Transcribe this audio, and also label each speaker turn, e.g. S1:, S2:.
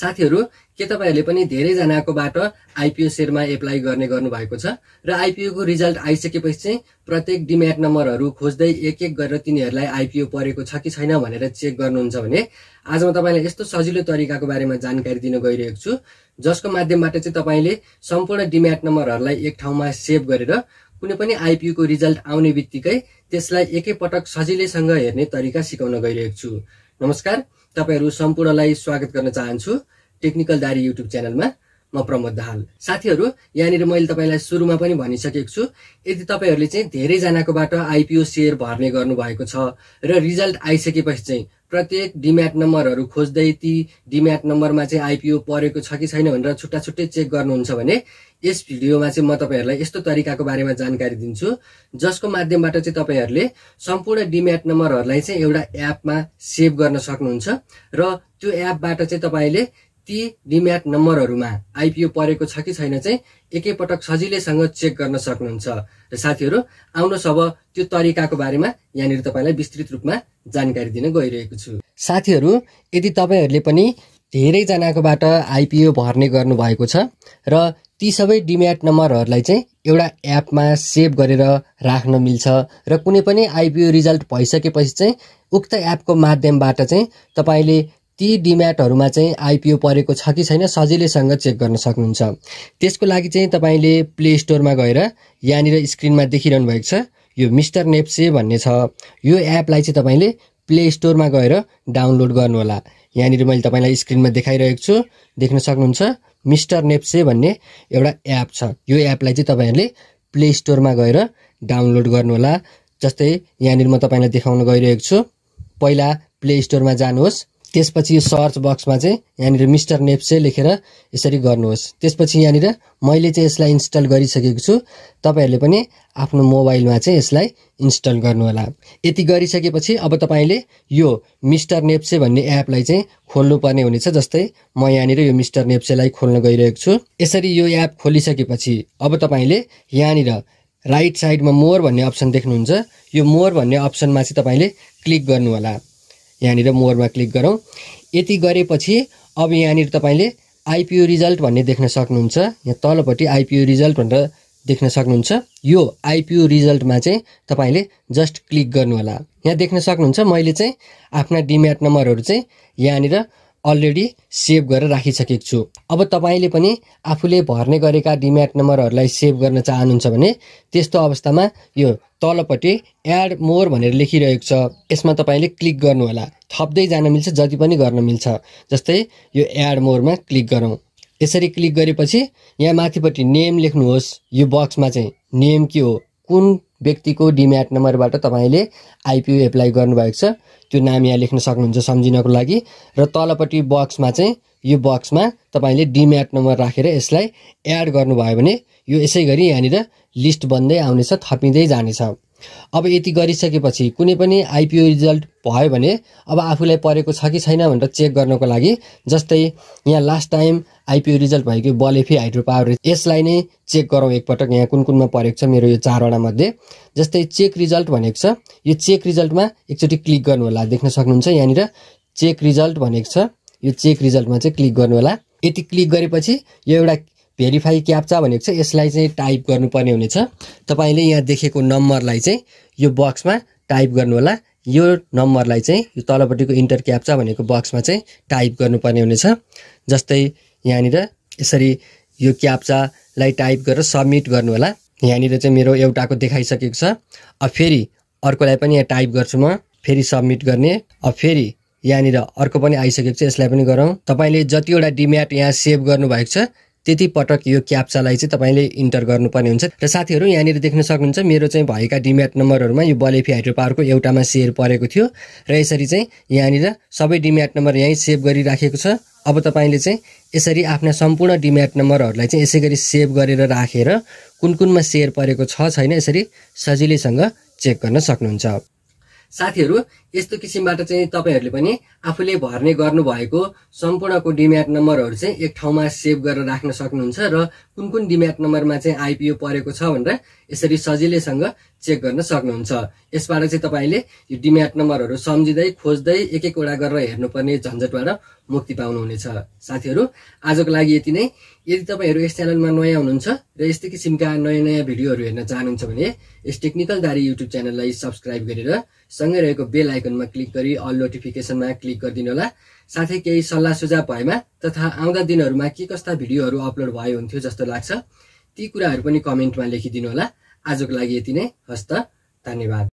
S1: साथीहरू के तपाईँहरूले पनि धेरैजनाकोबाट आइपिओ सेयरमा एप्लाई गर्ने गर्नुभएको छ र आइपिओको रिजल्ट आइसकेपछि चाहिँ प्रत्येक डिम्याट नम्बरहरू खोज्दै एक एक गरेर तिनीहरूलाई आइपिओ परेको छ कि छैन भनेर चेक गर्नुहुन्छ भने आज म तपाईँलाई यस्तो सजिलो तरिकाको बारेमा जानकारी दिन गइरहेको छु जसको माध्यमबाट चाहिँ तपाईँले सम्पूर्ण डिम्याट नम्बरहरूलाई एक ठाउँमा सेभ गरेर कुनै पनि आइपिओको रिजल्ट आउने बित्तिकै त्यसलाई एकैपटक सजिलैसँग हेर्ने तरिका सिकाउन गइरहेको छु नमस्कार तपाईँहरू सम्पूर्णलाई स्वागत गर्न चाहन्छु टेक्निकल डायरी युट्युब च्यानलमा म प्रमोद दाहाल साथीहरू यहाँनिर मैले तपाईँलाई सुरुमा पनि भनिसकेको छु यदि तपाईँहरूले चाहिँ धेरैजनाकोबाट आइपिओ सेयर भर्ने गर्नुभएको छ र रिजल्ट आइसकेपछि चाहिँ प्रत्येक डिम्याट नम्बरहरू खोज्दै ती डिम्याट नम्बरमा चाहिँ आइपिओ परेको छ कि छैन भनेर छुट्टा छुट्टै चेक गर्नुहुन्छ भने यस भिडियोमा चाहिँ म तपाईँहरूलाई यस्तो तरिकाको बारेमा जानकारी दिन्छु जसको माध्यमबाट चाहिँ तपाईँहरूले सम्पूर्ण डिम्याट नम्बरहरूलाई चाहिँ एउटा एपमा सेभ गर्न सक्नुहुन्छ र त्यो एपबाट चाहिँ तपाईँले ती डिम्याट नम्बरहरूमा आइपिओ परेको छ कि छैन चाहिँ एकैपटक सजिलैसँग चेक गर्न सक्नुहुन्छ र साथीहरू आउनुहोस् अब त्यो तरिकाको बारेमा यहाँनिर तपाईँलाई विस्तृत रूपमा जानकारी दिन गइरहेको छु साथीहरू यदि तपाईँहरूले पनि धेरैजनाकोबाट आइपिओ भर्ने गर्नुभएको छ र ती सबै डिम्याट नम्बरहरूलाई चाहिँ एउटा एपमा सेभ गरेर राख्न मिल्छ र कुनै पनि आइपिओ रिजल्ट भइसकेपछि चाहिँ उक्त एपको माध्यमबाट चाहिँ तपाईँले ती डिम्याटहरूमा चाहिँ आइपिओ परेको छ कि छैन सजिलैसँग चेक गर्न सक्नुहुन्छ त्यसको लागि चाहिँ तपाईँले प्ले स्टोरमा गएर यहाँनिर स्क्रिनमा देखिरहनु भएको छ यो मिस्टर नेप्से भन्ने छ यो एपलाई चाहिँ तपाईँले प्ले स्टोरमा गएर डाउनलोड गर्नुहोला यहाँनिर मैले तपाईँलाई स्क्रिनमा देखाइरहेको छु देख्न सक्नुहुन्छ मिस्टर नेप्से भन्ने एउटा एप छ यो एपलाई चाहिँ तपाईँहरूले प्ले स्टोरमा गएर डाउनलोड गर्नुहोला जस्तै यहाँनिर म तपाईँलाई देखाउन गइरहेको छु पहिला प्ले स्टोरमा जानुहोस् त्यसपछि यो सर्च बक्समा चाहिँ यहाँनिर मिस्टर नेप्से लेखेर यसरी गर्नुहोस् त्यसपछि यहाँनिर मैले चाहिँ यसलाई इन्स्टल गरिसकेको छु तपाईँहरूले पनि आफ्नो मोबाइलमा चाहिँ यसलाई इन्स्टल गर्नुहोला यति गरिसकेपछि अब तपाईँले यो मिस्टर नेप्से भन्ने एपलाई चाहिँ खोल्नुपर्ने हुनेछ जस्तै म यहाँनिर यो मिस्टर नेप्सेलाई खोल्न गइरहेको छु यसरी यो एप खोलिसकेपछि अब तपाईँले यहाँनिर राइट साइडमा मोर भन्ने अप्सन देख्नुहुन्छ यो मोर भन्ने अप्सनमा चाहिँ तपाईँले क्लिक गर्नुहोला यहाँनिर मोरमा क्लिक गरौँ यति गरेपछि अब यहाँनिर तपाईँले आइपिओ रिजल्ट भन्ने देख्न सक्नुहुन्छ यहाँ तलपट्टि आइपिओ रिजल्ट भनेर देख्न सक्नुहुन्छ यो आइपिओ रिजल्टमा चाहिँ तपाईँले जस्ट क्लिक गर्नुहोला यहाँ देख्न सक्नुहुन्छ मैले चाहिँ आफ्ना डिम्याट नम्बरहरू चाहिँ यहाँनिर अलरेडी सेभ गरेर राखिसकेको छु अब तपाईँले पनि आफूले भर्ने गरेका डिम्याट नम्बरहरूलाई सेभ गर्न चाहनुहुन्छ भने त्यस्तो अवस्थामा यो तलपट्टि एड मोर भनेर लेखिरहेको छ यसमा तपाईँले क्लिक गर्नुहोला थप्दै जान मिल्छ जति पनि गर्न मिल्छ जस्तै यो एड मोरमा क्लिक गरौँ यसरी क्लिक गरेपछि यहाँ माथिपट्टि नेम लेख्नुहोस् यो बक्समा चाहिँ नेम के हो कुन व्यक्तिको डिम्याट नम्बरबाट तपाईँले आइपिओ एप्लाई गर्नुभएको छ त्यो नाम यहाँ लेख्न सक्नुहुन्छ सम्झिनको लागि र तलपट्टि बक्समा चाहिँ यो बक्समा तपाईँले डिम्याट नम्बर राखेर यसलाई एड गर्नुभयो भने यो यसै गरी यहाँनिर लिस्ट बन्दै आउनेछ थपिँदै जानेछ अब यति गरिसकेपछि कुनै पनि आइपिओ रिजल्ट भयो भने अब आफूलाई परेको छ कि छैन भनेर चेक गर्नको लागि जस्तै यहाँ लास्ट टाइम आइपिओ रिजल्ट भयो कि बलेफी हाइड्रो पावर यसलाई नै चेक गरौँ एकपटक यहाँ कुन कुनमा परेको छ मेरो यो चारवटा मध्ये जस्तै चेक रिजल्ट भनेको छ यो चेक रिजल्टमा एकचोटि क्लिक गर्नु होला देख्न सक्नुहुन्छ यहाँनिर चेक रिजल्ट भनेको छ यो चेक रिजल्टमा चाहिँ क्लिक गर्नु होला यति क्लिक गरेपछि यो एउटा भेरिफाई क्याप्चा भनेको छ यसलाई चाहिँ टाइप गर्नुपर्ने हुनेछ तपाईँले यहाँ देखेको नम्बरलाई चाहिँ यो बक्समा टाइप गर्नुहोला यो नम्बरलाई चाहिँ यो तलपट्टिको इन्टर क्याप्चा भनेको बक्समा चाहिँ टाइप गर्नुपर्ने हुनेछ जस्तै यहाँनिर यसरी यो क्याप्चालाई टाइप गरेर सब्मिट गर्नुहोला यहाँनिर चाहिँ मेरो एउटाको देखाइसकेको छ अब फेरि अर्कोलाई पनि यहाँ टाइप गर्छु म फेरि सब्मिट गर्ने अब फेरि यहाँनिर अर्को पनि आइसकेको छ यसलाई पनि गरौँ तपाईँले जतिवटा डिम्याट यहाँ सेभ गर्नुभएको छ त्यति पटक यो क्याप्चालाई चाहिँ तपाईँले इन्टर गर्नुपर्ने हुन्छ र साथीहरू यहाँनिर देख्न सक्नुहुन्छ मेरो चाहिँ भएका डिम्याट नम्बरहरूमा यो बलेफी हाइड्रो पावरको एउटामा सेयर परेको थियो र यसरी चाहिँ यहाँनिर सबै डिम्याट नम्बर यहीँ सेभ गरिराखेको छ अब तपाईँले चाहिँ यसरी आफ्ना सम्पूर्ण डिम्याट नम्बरहरूलाई चाहिँ यसै गरी सेभ गरेर राखेर कुन कुनमा सेयर परेको छ छैन यसरी सजिलैसँग चेक गर्न सक्नुहुन्छ साथीहरू यस्तो किसिमबाट चाहिँ तपाईँहरूले पनि आफूले भर्ने गर्नुभएको सम्पूर्णको डिम्याट नम्बरहरू चाहिँ एक ठाउँमा सेभ गरेर राख्न सक्नुहुन्छ र कुन कुन डिम्याट नम्बरमा चाहिँ आइपिओ परेको छ भनेर यसरी सजिलैसँग चेक गर्न सक्नुहुन्छ यसबाट चाहिँ तपाईँले यो डिम्याट नम्बरहरू सम्झिँदै खोज्दै एक एकवटा गरेर हेर्नुपर्ने झन्झटबाट मुक्ति पाउनुहुनेछ साथीहरू आजको लागि यति नै यदि तपाईँहरू यस च्यानलमा नयाँ हुनुहुन्छ र यस्तै किसिमका नयाँ नयाँ भिडियोहरू हेर्न चाहनुहुन्छ भने यस टेक्निकल दारी युट्युब च्यानललाई सब्सक्राइब गरेर सँगै रहेको बेल आइकन आइकनमा क्लिक गरी अल नोटिफिकेसनमा क्लिक गरिदिनु होला साथै केही सल्लाह सुझाव भएमा तथा आउँदा दिनहरूमा के कस्ता भिडियोहरू अपलोड भए हुन्थ्यो जस्तो लाग्छ ती कुराहरू पनि कमेन्टमा लेखिदिनु होला आजको लागि यति नै हस्त धन्यवाद